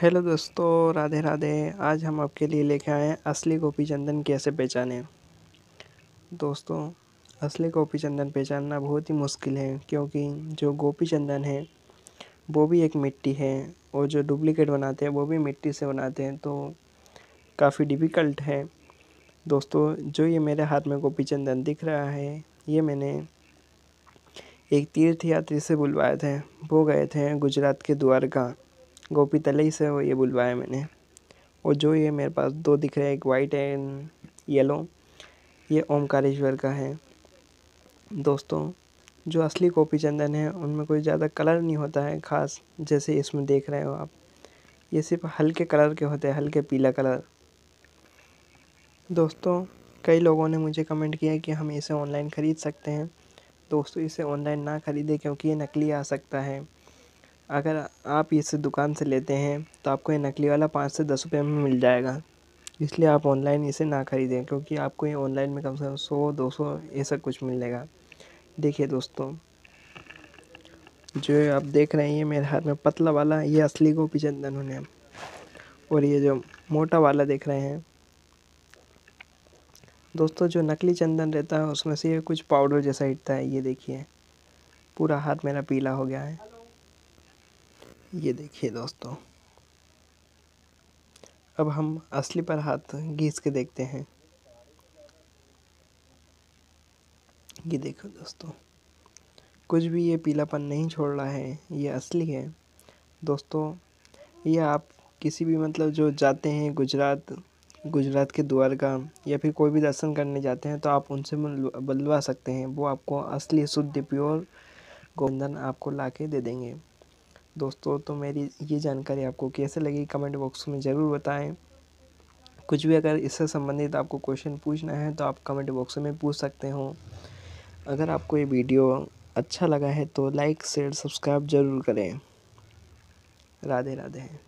hello दोस्तों राधे राधे आज हम आपके लिए लेके आए हैं असली गोपी चंदन कैसे पहचाने दोस्तों असली गोपी चंदन पहचानना बहुत ही मुश्किल है क्योंकि जो गोपी चंदन है वो भी एक मिट्टी है और जो डुप्लीकेट बनाते हैं वो भी मिट्टी से बनाते हैं तो काफ़ी डिफ़िकल्ट है दोस्तों जो ये मेरे हाथ में गोपी चंदन दिख रहा है ये मैंने एक तीर्थ यात्री से बुलवाए थे वो गए थे गुजरात के द्वारका गोपी तलई से वो ये बुलवाया मैंने और जो ये मेरे पास दो दिख रहे हैं एक वाइट एंड येलो ये ओमकारेश्वर का है दोस्तों जो असली गोपी चंदन है उनमें कोई ज़्यादा कलर नहीं होता है ख़ास जैसे इसमें देख रहे हो आप ये सिर्फ हल्के कलर के होते हैं हल्के पीला कलर दोस्तों कई लोगों ने मुझे कमेंट किया कि हम इसे ऑनलाइन ख़रीद सकते हैं दोस्तों इसे ऑनलाइन ना ख़रीदें क्योंकि ये नकली आ सकता है अगर आप इस दुकान से लेते हैं तो आपको ये नकली वाला पाँच से दस रुपये में मिल जाएगा इसलिए आप ऑनलाइन इसे ना ख़रीदें क्योंकि आपको ये ऑनलाइन में कम से कम सौ दो सौ ऐसा कुछ मिलेगा देखिए दोस्तों जो आप देख रहे हैं ये मेरे हाथ में पतला वाला ये असली गोपी चंदन उन्हें और ये जो मोटा वाला देख रहे हैं दोस्तों जो नकली चंदन रहता है उसमें से ये कुछ पाउडर जैसा हिटता है ये देखिए पूरा हाथ मेरा पीला हो गया है ये देखिए दोस्तों अब हम असली पर हाथ घीस के देखते हैं ये देखो दोस्तों कुछ भी ये पीलापन नहीं छोड़ रहा है ये असली है दोस्तों ये आप किसी भी मतलब जो जाते हैं गुजरात गुजरात के द्वारका या फिर कोई भी दर्शन करने जाते हैं तो आप उनसे बुलवा सकते हैं वो आपको असली शुद्ध प्योर गोंदन आपको ला के दे देंगे दोस्तों तो मेरी ये जानकारी आपको कैसे लगी कमेंट बॉक्स में ज़रूर बताएं कुछ भी अगर इससे संबंधित आपको क्वेश्चन पूछना है तो आप कमेंट बॉक्स में पूछ सकते हो अगर आपको ये वीडियो अच्छा लगा है तो लाइक शेयर सब्सक्राइब ज़रूर करें राधे राधे